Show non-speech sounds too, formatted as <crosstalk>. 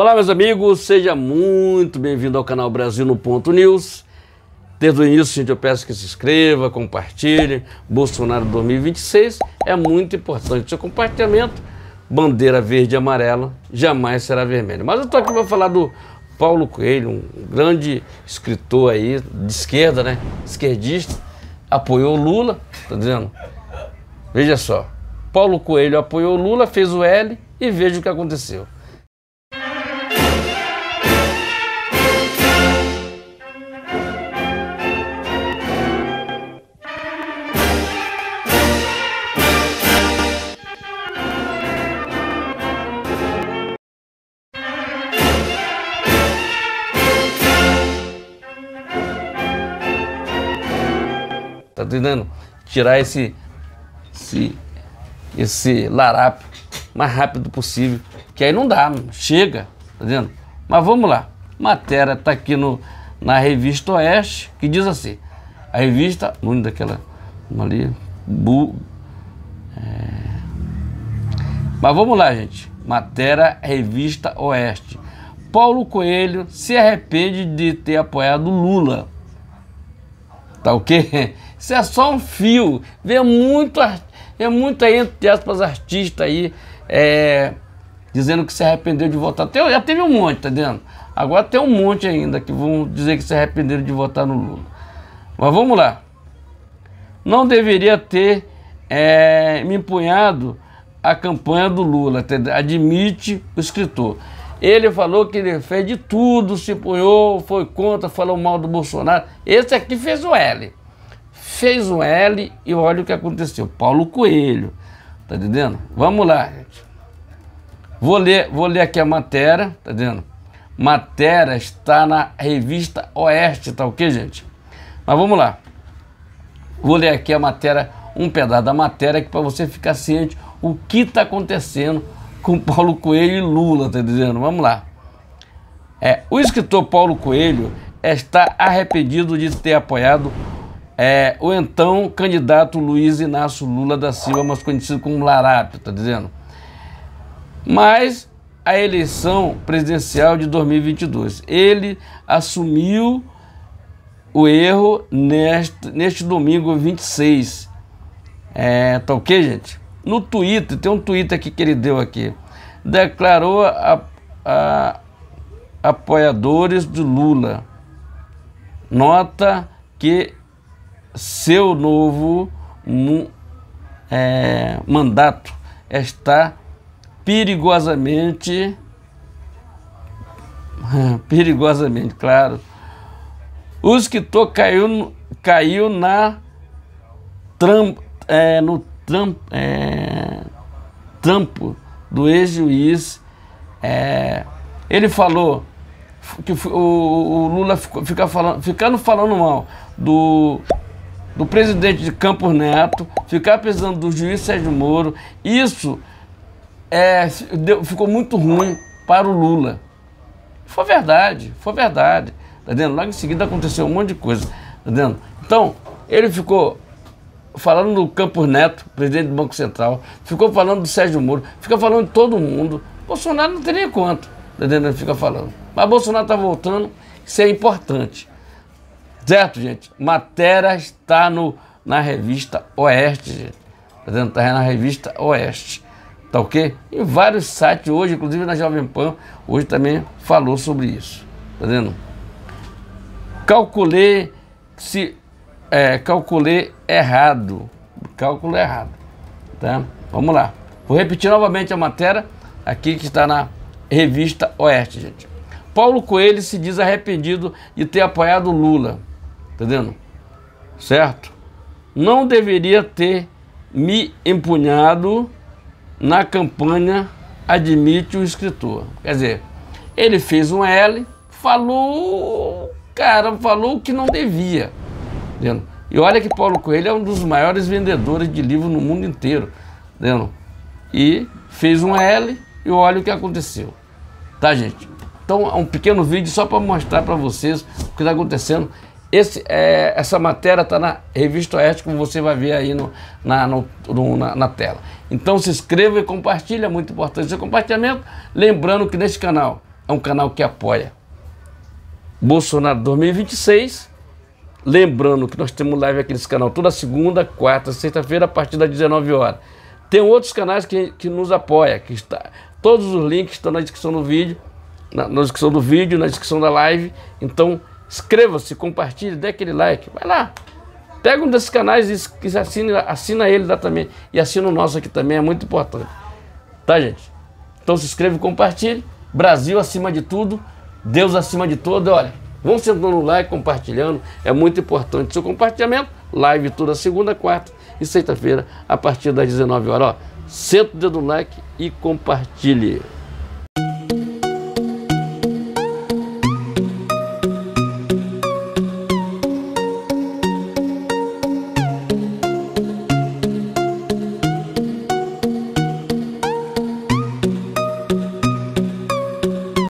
Olá, meus amigos, seja muito bem-vindo ao canal Brasil no Ponto News. Desde o início, gente, eu peço que se inscreva, compartilhe. Bolsonaro 2026 é muito importante. Seu compartilhamento, bandeira verde e amarela, jamais será vermelha. Mas eu estou aqui para falar do Paulo Coelho, um grande escritor aí, de esquerda, né? Esquerdista, apoiou Lula, tá dizendo? Veja só, Paulo Coelho apoiou Lula, fez o L e veja o que aconteceu. entendendo? Tirar esse, esse, esse larápio o mais rápido possível, que aí não dá, chega, tá vendo Mas vamos lá. Matéria tá aqui no, na revista Oeste, que diz assim: a revista, muito daquela, uma ali, bu, é... Mas vamos lá, gente. Matéria Revista Oeste. Paulo Coelho se arrepende de ter apoiado Lula. Tá ok? <laughs> Isso é só um fio. Vê muito, vê muito aí, entre aspas, artista aí é, dizendo que se arrependeu de votar. Tem, já teve um monte, tá vendo? Agora tem um monte ainda que vão dizer que se arrependeram de votar no Lula. Mas vamos lá. Não deveria ter é, me empunhado a campanha do Lula, tá admite o escritor. Ele falou que ele fez de tudo, se punhou, foi contra, falou mal do Bolsonaro. Esse aqui fez o L. Fez o L e olha o que aconteceu. Paulo Coelho. Tá entendendo? Vamos lá, gente. Vou ler, vou ler aqui a matéria, tá entendendo? Matéria está na revista Oeste, tá ok, gente? Mas vamos lá. Vou ler aqui a matéria, um pedaço da matéria, que para você ficar ciente o que está acontecendo com <laughs> Paulo Coelho e Lula, tá dizendo? Vamos lá. É, o escritor Paulo Coelho está arrependido de ter apoiado é, o então candidato Luiz Inácio Lula da Silva, mais conhecido como Larápio, tá dizendo? Mas a eleição presidencial de 2022, ele assumiu o erro neste, neste domingo 26. É, tá ok, gente? no Twitter, tem um Twitter aqui que ele deu aqui, declarou a, a apoiadores de Lula. Nota que seu novo é, mandato está perigosamente <laughs> perigosamente, claro. Os que caiu, caiu na tram, é, no trampo, é, trampo do ex-juiz. É, ele falou que o, o Lula ficou, fica falando, ficando falando mal do, do presidente de Campos Neto, ficar precisando do juiz Sérgio Moro, isso é, deu, ficou muito ruim para o Lula. Foi verdade, foi verdade. Tá Logo em seguida aconteceu um monte de coisa. Tá Então, ele ficou falando do Campos Neto, presidente do Banco Central, ficou falando do Sérgio Moro, fica falando de todo mundo. Bolsonaro não tem nem quanto, tá entendeu? Fica falando. Mas Bolsonaro está voltando, isso é importante. Certo, gente? Matéria está no, na revista Oeste, gente. Está tá na revista Oeste. Tá ok? Em vários sites hoje, inclusive na Jovem Pan, hoje também falou sobre isso. Tá vendo? Calculei se é, calculei errado. Cálculo errado. Tá? Vamos lá. Vou repetir novamente a matéria aqui que está na revista Oeste, gente. Paulo Coelho se diz arrependido de ter apoiado Lula. Entendendo? Tá certo? Não deveria ter me empunhado na campanha, admite o escritor. Quer dizer, ele fez um L, falou, cara, falou que não devia. Entendeu? E olha que Paulo Coelho é um dos maiores vendedores de livro no mundo inteiro. Entendeu? E fez um L e olha o que aconteceu. Tá, gente? Então, um pequeno vídeo só para mostrar para vocês o que está acontecendo. Esse, é, essa matéria está na Revista Oeste, como você vai ver aí no, na, no, no, na, na, tela. Então se inscreva e compartilha, é muito importante seu compartilhamento. Lembrando que nesse canal é um canal que apoia Bolsonaro 2026 Lembrando que nós temos live aqui nesse canal toda segunda, quarta, sexta-feira, a partir das 19 horas. Tem outros canais que, que nos apoia, que está. Todos os links estão na descrição do vídeo, na, na descrição do vídeo, na descrição da live. Então, inscreva-se, compartilhe, dê aquele like. Vai lá. Pega um desses canais e assina, assina ele lá também. E assina o nosso aqui também, é muito importante. Tá, gente? Então se inscreva e compartilhe. Brasil acima de tudo, Deus acima de tudo. Olha, Vão sentando lá e compartilhando, é muito importante o seu compartilhamento. Live toda segunda, quarta e sexta-feira, a partir das 19 horas. Ó, senta o dedo no like e compartilhe.